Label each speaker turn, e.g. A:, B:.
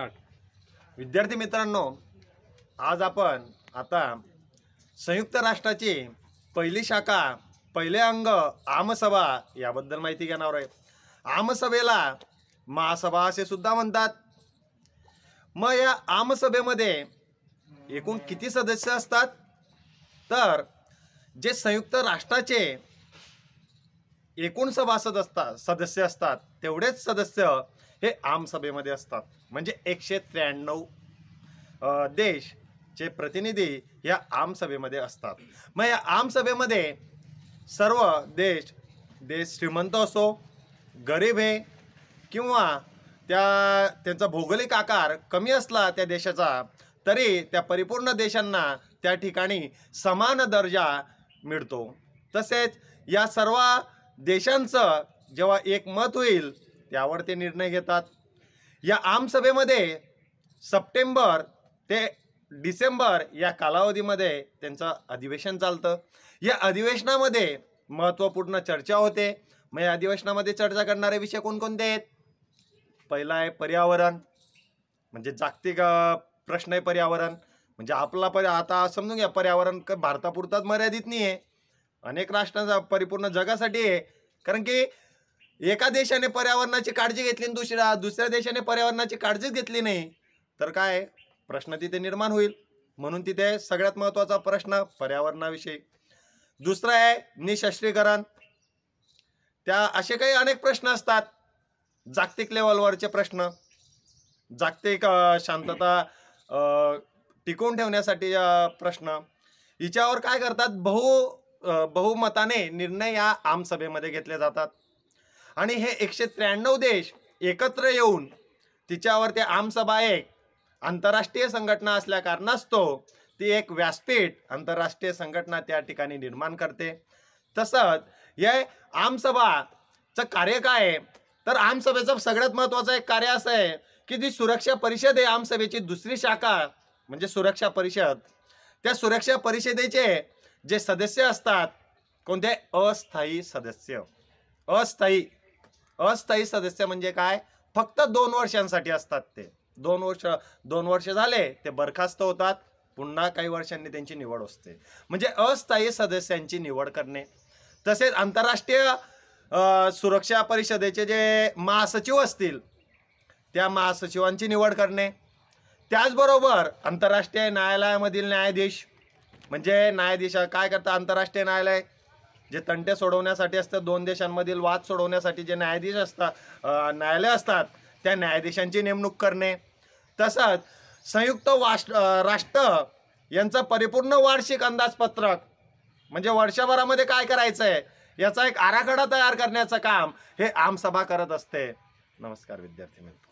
A: start विद्यार्थी मित्रांनो आज आपण आता संयुक्त राष्ट्राची पहिली शाखा पहिले अंग आमसभा याबद्दल माहिती घेणार आहे आमसभेला महासभा असे सुद्धा म्हणतात मग या आमसभेमध्ये एकूण किती सदस्य असतात तर जे संयुक्त राष्ट्राचे एकूण सभासद असतात सदस्य असतात तेवढेच सदस्य हे आमसभेमध्ये असतात म्हणजे एकशे त्र्याण्णव देशचे प्रतिनिधी या आमसभेमध्ये असतात मग या आमसभेमध्ये सर्व देश देश श्रीमंत असो गरीब आहे किंवा त्या त्यांचा भौगोलिक आकार कमी असला त्या देशाचा तरी त्या परिपूर्ण देशांना त्या ठिकाणी समान दर्जा मिळतो तसेच या सर्व देशांचं जेव्हा एक मत होईल त्यावर ते निर्णय घेतात या आमसभेमध्ये सप्टेंबर ते डिसेंबर या कालावधीमध्ये त्यांचं अधिवेशन चालतं या अधिवेशनामध्ये महत्त्वपूर्ण चर्चा होते मग या अधिवेशनामध्ये चर्चा करणारे विषय कोणकोणते आहेत पहिला आहे पर्यावरण म्हणजे जागतिक प्रश्न आहे पर्यावरण म्हणजे आपला पर्या आता समजून घ्या पर्यावरण भारतापुरताच मर्यादित नाही आहे अनेक राष्ट्रांचा परिपूर्ण जगासाठी आहे कारण की एका देशाने पर्यावरणाची काळजी घेतली दुसऱ्या दुसऱ्या देशाने पर्यावरणाची काळजीच घेतली नाही तर काय प्रश्न तिथे निर्माण होईल म्हणून तिथे सगळ्यात महत्त्वाचा प्रश्न पर्यावरणाविषयी दुसरा आहे निशस्त्रीकरण त्या असे काही अनेक प्रश्न असतात जागतिक लेवलवरचे प्रश्न जागतिक शांतता टिकवून ठेवण्यासाठी प्रश्न हिच्यावर काय करतात बहु बहुमताने निर्णय या आमसभेमध्ये घेतले जातात आणि हे एकशे त्र्याण्णव देश एकत्र येऊन तिच्यावरती आमसभा एक आंतरराष्ट्रीय संघटना असल्या कारणास्तव ती एक व्यासपीठ आंतरराष्ट्रीय संघटना त्या ठिकाणी निर्माण करते तसंच या आमसभाचं कार्य काय आहे तर आमसभेचं सगळ्यात महत्त्वाचं एक कार्य असं आहे की जी सुरक्षा परिषद आहे आमसभेची दुसरी शाखा म्हणजे सुरक्षा परिषद त्या सुरक्षा परिषदेचे जे सदस्य असतात कोणते अस्थायी सदस्य अस्थायी अस्थायी सदस्य म्हणजे काय फक्त दोन वर्षांसाठी असतात ते दोन वर्ष दोन वर्ष झाले ते बरखास्त होतात पुन्हा काही वर्षांनी त्यांची निवड असते म्हणजे अस्थायी सदस्यांची निवड करणे तसेच आंतरराष्ट्रीय सुरक्षा परिषदेचे जे महासचिव असतील त्या महासचिवांची निवड करणे त्याचबरोबर आंतरराष्ट्रीय न्यायालयामधील न्यायाधीश म्हणजे न्यायाधीश काय करतं आंतरराष्ट्रीय न्यायालय जे तंटे सोडवण्यासाठी असतं दोन देशांमधील वाद सोडवण्यासाठी जे न्यायाधीश असतात न्यायालय असतात त्या न्यायाधीशांची नेमणूक करणे तसंच संयुक्त वाष्ट राष्ट्र यांचं परिपूर्ण वार्षिक अंदाजपत्रक म्हणजे वर्षभरामध्ये काय करायचं आहे याचा एक आराखडा तयार करण्याचं काम हे आमसभा करत असते नमस्कार विद्यार्थी मित्र